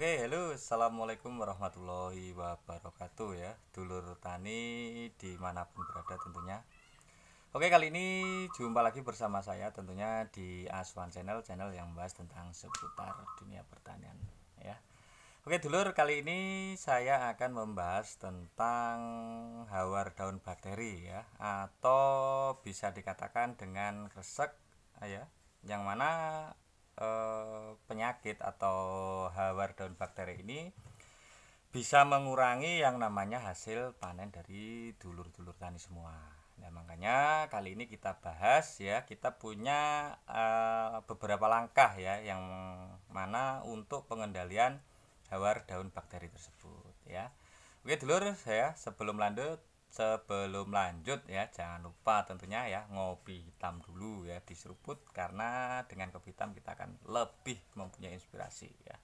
Oke, halo, assalamualaikum warahmatullahi wabarakatuh ya, dulur tani dimanapun berada tentunya. Oke, kali ini jumpa lagi bersama saya tentunya di Aswan Channel, channel yang membahas tentang seputar dunia pertanian ya. Oke, dulur, kali ini saya akan membahas tentang hawar daun bakteri ya, atau bisa dikatakan dengan kresek ya, yang mana Eh, penyakit atau hawar daun bakteri ini bisa mengurangi yang namanya hasil panen dari dulur-dulur tani semua. Nah, makanya kali ini kita bahas ya, kita punya uh, beberapa langkah ya yang mana untuk pengendalian hawar daun bakteri tersebut ya. Oke, dulur, saya sebelum lanjut sebelum lanjut ya jangan lupa tentunya ya ngopi hitam dulu ya diseruput karena dengan kopi hitam kita akan lebih mempunyai inspirasi ya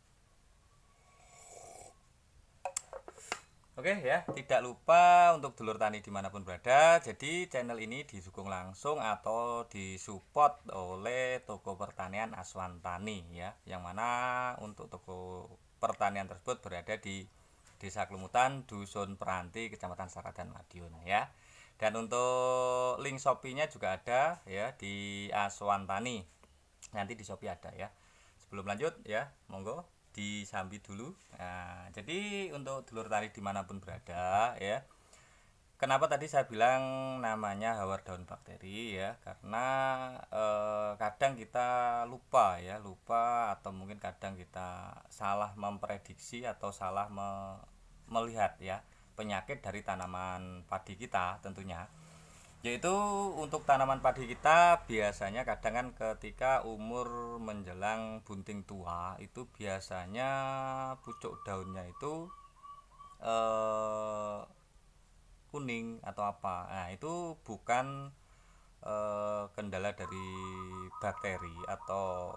Oke ya, tidak lupa untuk dulur tani dimanapun berada. Jadi channel ini disukung langsung atau disupport oleh toko pertanian Aswan Tani ya, yang mana untuk toko pertanian tersebut berada di Desa Klumutan, Dusun Peranti, Kecamatan Saradan Madiun ya. Dan untuk link Shopee-nya juga ada ya di Aswantani. Nanti di Shopee ada ya. Sebelum lanjut ya, monggo disambi dulu. Nah, jadi untuk telur tali dimanapun berada ya. Kenapa tadi saya bilang namanya hawar daun bakteri ya? Karena eh, kadang kita lupa ya lupa atau mungkin kadang kita salah memprediksi atau salah me melihat ya penyakit dari tanaman padi kita tentunya yaitu untuk tanaman padi kita biasanya kadang kan ketika umur menjelang bunting tua itu biasanya pucuk daunnya itu eh, kuning atau apa nah itu bukan Eh, kendala dari bakteri atau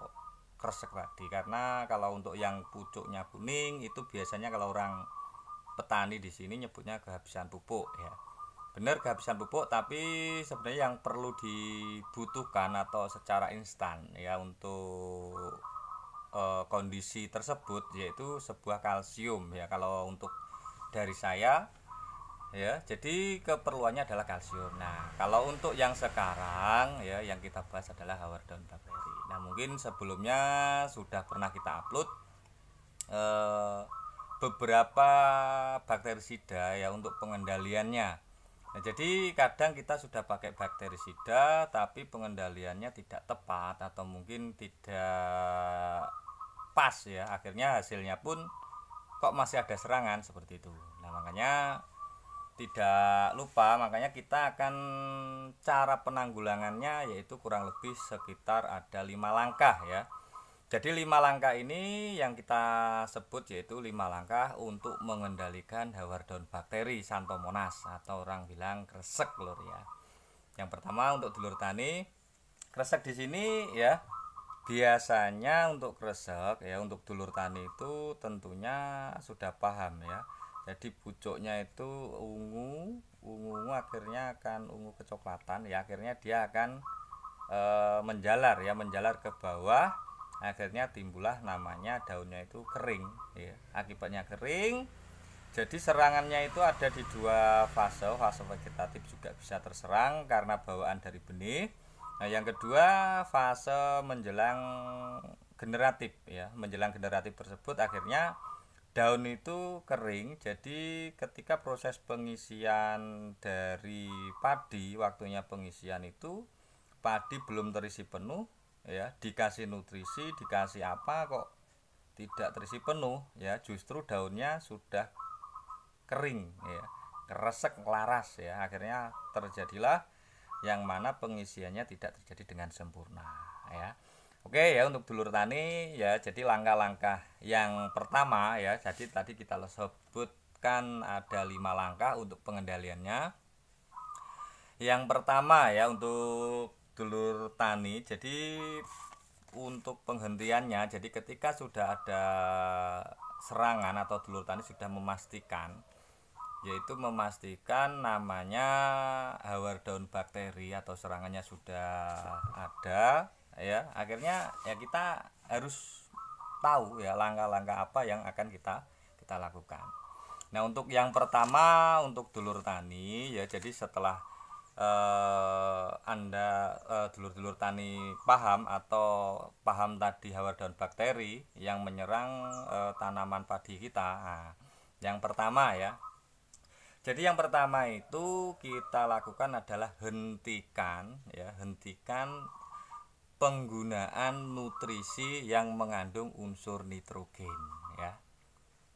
kresek tadi karena kalau untuk yang pucuknya kuning itu biasanya kalau orang petani di sini nyebutnya kehabisan pupuk ya benar kehabisan pupuk tapi sebenarnya yang perlu dibutuhkan atau secara instan ya untuk e, kondisi tersebut yaitu sebuah kalsium ya kalau untuk dari saya ya jadi keperluannya adalah kalsium nah kalau untuk yang sekarang ya yang kita bahas adalah Howard Down Bakteri nah mungkin sebelumnya sudah pernah kita upload eh, beberapa bakterisida ya untuk pengendaliannya nah jadi kadang kita sudah pakai bakterisida tapi pengendaliannya tidak tepat atau mungkin tidak pas ya akhirnya hasilnya pun kok masih ada serangan seperti itu nah makanya tidak lupa makanya kita akan cara penanggulangannya yaitu kurang lebih sekitar ada lima langkah ya jadi lima langkah ini yang kita sebut yaitu lima langkah untuk mengendalikan hawar daun bakteri santomonas atau orang bilang kresek lur ya yang pertama untuk dulur tani kresek di sini ya biasanya untuk kresek ya untuk dulur tani itu tentunya sudah paham ya jadi pucuknya itu ungu ungu ungu akhirnya akan ungu kecoklatan ya akhirnya dia akan e, menjalar ya menjalar ke bawah akhirnya timbullah namanya daunnya itu kering ya. akibatnya kering jadi serangannya itu ada di dua fase fase vegetatif juga bisa terserang karena bawaan dari benih nah yang kedua fase menjelang generatif ya menjelang generatif tersebut akhirnya daun itu kering jadi ketika proses pengisian dari padi waktunya pengisian itu padi belum terisi penuh ya dikasih nutrisi dikasih apa kok tidak terisi penuh ya justru daunnya sudah kering ya keresek laras ya akhirnya terjadilah yang mana pengisiannya tidak terjadi dengan sempurna ya Oke ya untuk dulur tani ya jadi langkah-langkah yang pertama ya jadi tadi kita sebutkan ada lima langkah untuk pengendaliannya. Yang pertama ya untuk dulur tani jadi untuk penghentiannya jadi ketika sudah ada serangan atau dulur tani sudah memastikan yaitu memastikan namanya hawar daun bakteri atau serangannya sudah ada ya akhirnya ya kita harus tahu ya langkah-langkah apa yang akan kita kita lakukan nah untuk yang pertama untuk dulur tani ya jadi setelah eh, anda dulur eh, dulur-dulur tani paham atau paham tadi hawa daun bakteri yang menyerang eh, tanaman padi kita nah, yang pertama ya jadi yang pertama itu kita lakukan adalah hentikan ya hentikan penggunaan nutrisi yang mengandung unsur nitrogen ya.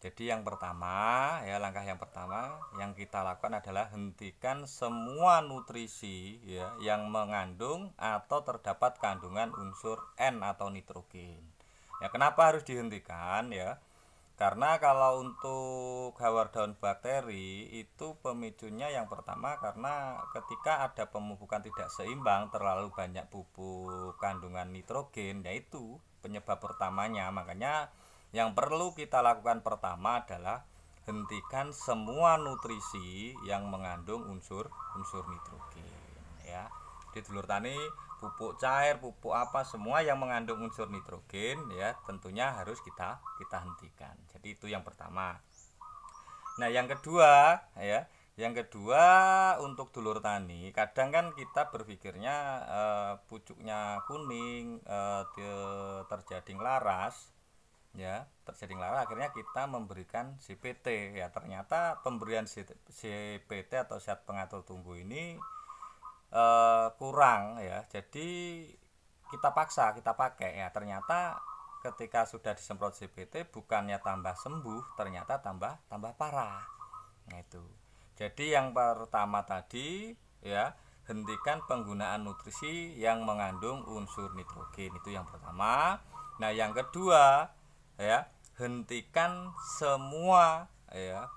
Jadi yang pertama ya langkah yang pertama yang kita lakukan adalah hentikan semua nutrisi ya yang mengandung atau terdapat kandungan unsur N atau nitrogen. Ya kenapa harus dihentikan ya? Karena kalau untuk hawar daun bakteri itu pemicunya yang pertama karena ketika ada pemupukan tidak seimbang terlalu banyak pupuk kandungan nitrogen yaitu penyebab pertamanya. Makanya yang perlu kita lakukan pertama adalah hentikan semua nutrisi yang mengandung unsur unsur nitrogen ya di telur tani pupuk cair pupuk apa semua yang mengandung unsur nitrogen ya tentunya harus kita kita hentikan jadi itu yang pertama nah yang kedua ya yang kedua untuk dulur tani kadang kan kita berpikirnya e, pucuknya kuning e, terjadi laras ya terjadi laras akhirnya kita memberikan CPT ya ternyata pemberian CPT atau zat pengatur tumbuh ini uh, kurang ya jadi kita paksa kita pakai ya ternyata ketika sudah disemprot CPT bukannya tambah sembuh ternyata tambah tambah parah nah itu jadi yang pertama tadi ya hentikan penggunaan nutrisi yang mengandung unsur nitrogen itu yang pertama nah yang kedua ya hentikan semua ya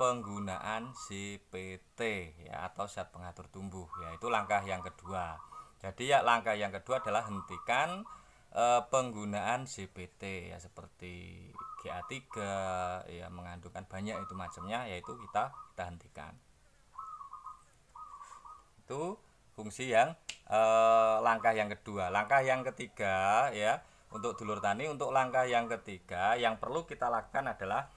penggunaan CPT ya atau zat pengatur tumbuh ya itu langkah yang kedua. Jadi ya langkah yang kedua adalah hentikan e, penggunaan CPT ya seperti GA3 ya mengandungkan banyak itu macamnya yaitu kita kita hentikan. Itu fungsi yang e, langkah yang kedua. Langkah yang ketiga ya untuk dulur tani untuk langkah yang ketiga yang perlu kita lakukan adalah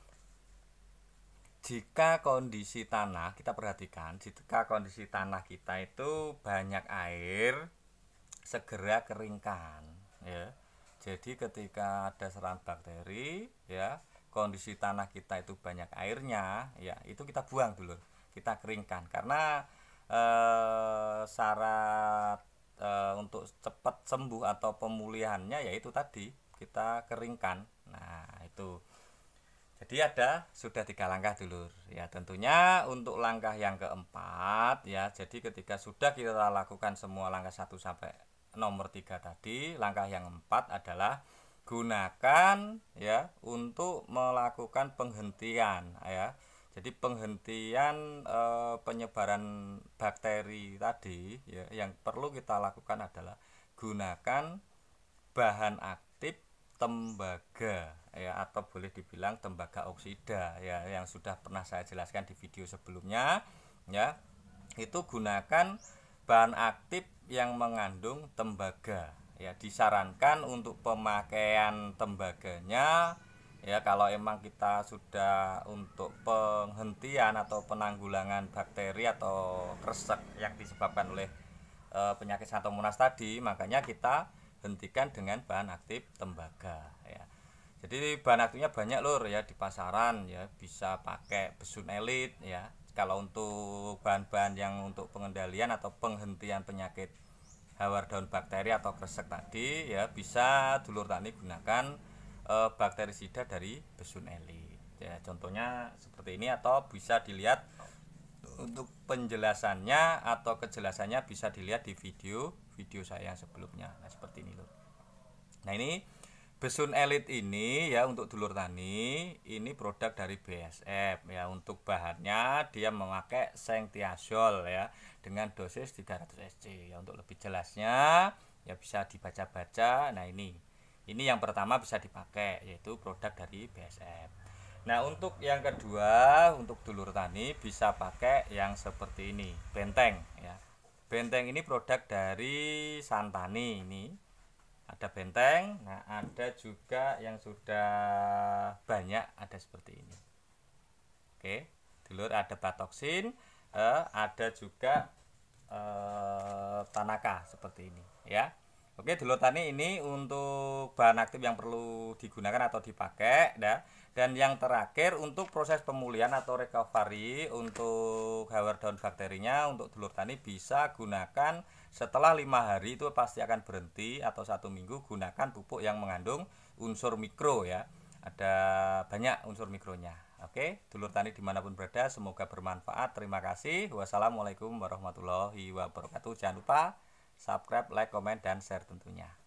jika kondisi tanah kita perhatikan jika kondisi tanah kita itu banyak air segera keringkan ya jadi ketika ada serangan bakteri ya kondisi tanah kita itu banyak airnya ya itu kita buang dulu kita keringkan karena eh, syarat eh, untuk cepat sembuh atau pemulihannya yaitu tadi kita keringkan nah itu jadi ada sudah tiga langkah dulur ya tentunya untuk langkah yang keempat ya jadi ketika sudah kita lakukan semua langkah 1 sampai nomor 3 tadi langkah yang empat adalah gunakan ya untuk melakukan penghentian ya jadi penghentian e, penyebaran bakteri tadi ya yang perlu kita lakukan adalah gunakan bahan aktif tembaga ya atau boleh dibilang tembaga oksida ya yang sudah pernah saya jelaskan di video sebelumnya ya itu gunakan bahan aktif yang mengandung tembaga ya disarankan untuk pemakaian tembaganya ya kalau emang kita sudah untuk penghentian atau penanggulangan bakteri atau kresek yang disebabkan oleh e, penyakit santomonas tadi makanya kita hentikan dengan bahan aktif tembaga ya. Jadi bahan aktifnya banyak lur ya di pasaran ya bisa pakai besun elit ya. Kalau untuk bahan-bahan yang untuk pengendalian atau penghentian penyakit hawar daun bakteri atau kresek tadi ya bisa dulur tani gunakan e, bakterisida dari besun elit. Ya, contohnya seperti ini atau bisa dilihat untuk penjelasannya atau kejelasannya bisa dilihat di video video saya yang sebelumnya. Nah, seperti ini loh. Nah, ini besun elit ini ya untuk dulur tani, ini produk dari BSF ya. Untuk bahannya dia memakai tiasol ya dengan dosis 300 SC. Ya untuk lebih jelasnya ya bisa dibaca-baca. Nah, ini. Ini yang pertama bisa dipakai yaitu produk dari BSF. Nah untuk yang kedua untuk dulur tani bisa pakai yang seperti ini benteng ya. Benteng ini produk dari Santani ini ada benteng. Nah ada juga yang sudah banyak ada seperti ini. Oke dulur ada batoksin eh, ada juga eh, tanaka seperti ini ya. Oke, tani ini untuk bahan aktif yang perlu digunakan atau dipakai ya. Dan yang terakhir untuk proses pemulihan atau recovery untuk hawar daun bakterinya untuk dulur tani bisa gunakan setelah lima hari itu pasti akan berhenti atau satu minggu gunakan pupuk yang mengandung unsur mikro ya. Ada banyak unsur mikronya. Oke, dulur tani dimanapun berada semoga bermanfaat. Terima kasih. Wassalamualaikum warahmatullahi wabarakatuh. Jangan lupa subscribe, like, komen, dan share tentunya.